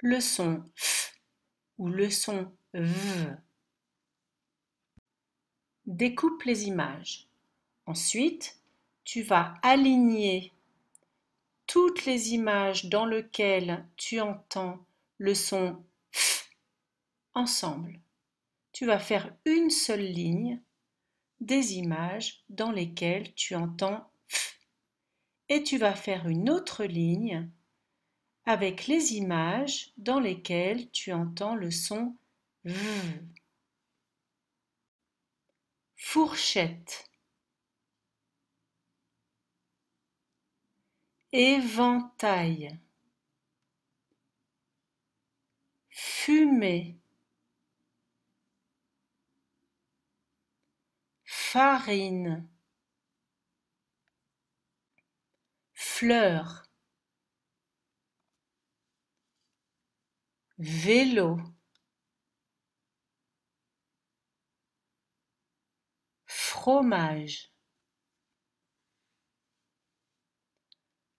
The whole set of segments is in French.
le son F ou le son V. Découpe les images. Ensuite, tu vas aligner toutes les images dans lesquelles tu entends le son F ensemble. Tu vas faire une seule ligne des images dans lesquelles tu entends F. Et tu vas faire une autre ligne avec les images dans lesquelles tu entends le son V. Fourchette. Éventail. Fumée. Farine. Fleur. vélo fromage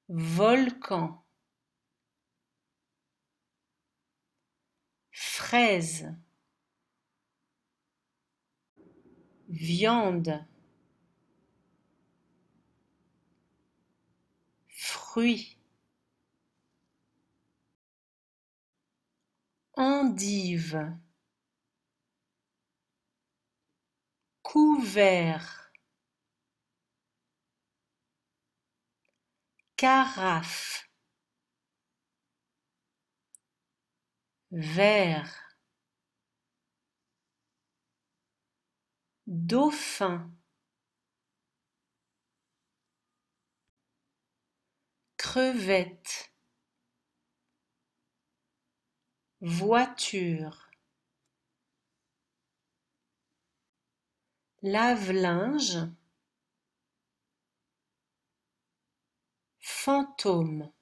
volcan fraise viande fruit endive couvert carafe verre dauphin crevette Voiture. Lave-linge. Fantôme.